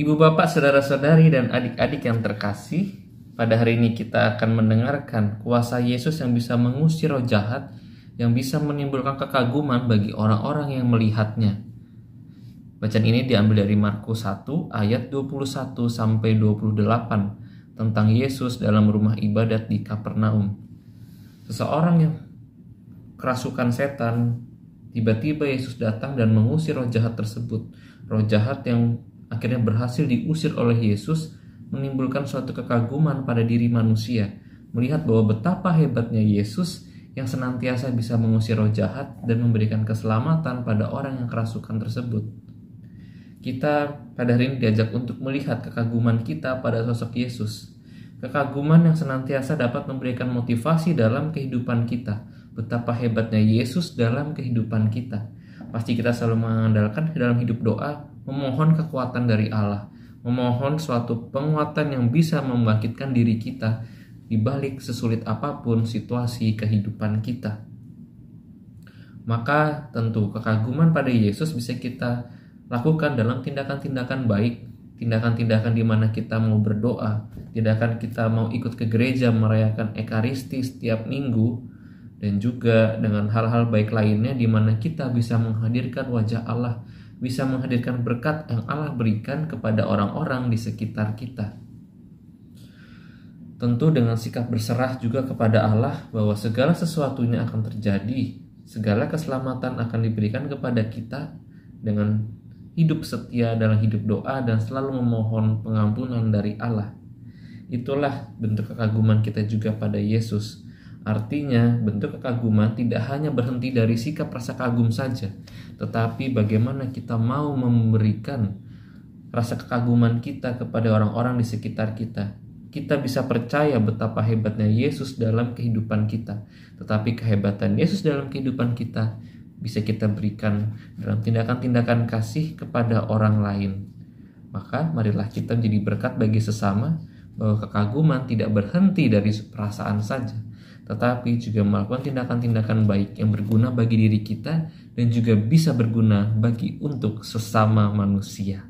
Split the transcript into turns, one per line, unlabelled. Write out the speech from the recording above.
Ibu bapak, saudara-saudari, dan adik-adik yang terkasih, pada hari ini kita akan mendengarkan kuasa Yesus yang bisa mengusir roh jahat, yang bisa menimbulkan kekaguman bagi orang-orang yang melihatnya. Bacaan ini diambil dari Markus 1 ayat 21 sampai 28 tentang Yesus dalam rumah ibadat di Kapernaum. Seseorang yang kerasukan setan, tiba-tiba Yesus datang dan mengusir roh jahat tersebut. Roh jahat yang akhirnya berhasil diusir oleh Yesus menimbulkan suatu kekaguman pada diri manusia, melihat bahwa betapa hebatnya Yesus yang senantiasa bisa mengusir roh jahat dan memberikan keselamatan pada orang yang kerasukan tersebut. Kita pada hari ini diajak untuk melihat kekaguman kita pada sosok Yesus. Kekaguman yang senantiasa dapat memberikan motivasi dalam kehidupan kita. Betapa hebatnya Yesus dalam kehidupan kita. Pasti kita selalu mengandalkan dalam hidup doa, memohon kekuatan dari Allah, memohon suatu penguatan yang bisa membangkitkan diri kita di balik sesulit apapun situasi kehidupan kita. Maka tentu kekaguman pada Yesus bisa kita lakukan dalam tindakan-tindakan baik tindakan-tindakan di mana kita mau berdoa, tindakan kita mau ikut ke gereja merayakan ekaristi setiap minggu dan juga dengan hal-hal baik lainnya di mana kita bisa menghadirkan wajah Allah, bisa menghadirkan berkat yang Allah berikan kepada orang-orang di sekitar kita. Tentu dengan sikap berserah juga kepada Allah bahwa segala sesuatunya akan terjadi, segala keselamatan akan diberikan kepada kita dengan hidup setia dalam hidup doa dan selalu memohon pengampunan dari Allah. Itulah bentuk kekaguman kita juga pada Yesus. Artinya, bentuk kekaguman tidak hanya berhenti dari sikap rasa kagum saja, tetapi bagaimana kita mau memberikan rasa kekaguman kita kepada orang-orang di sekitar kita. Kita bisa percaya betapa hebatnya Yesus dalam kehidupan kita, tetapi kehebatan Yesus dalam kehidupan kita bisa kita berikan dalam tindakan-tindakan kasih kepada orang lain. Maka marilah kita menjadi berkat bagi sesama bahwa kekaguman tidak berhenti dari perasaan saja, tetapi juga melakukan tindakan-tindakan baik yang berguna bagi diri kita dan juga bisa berguna bagi untuk sesama manusia.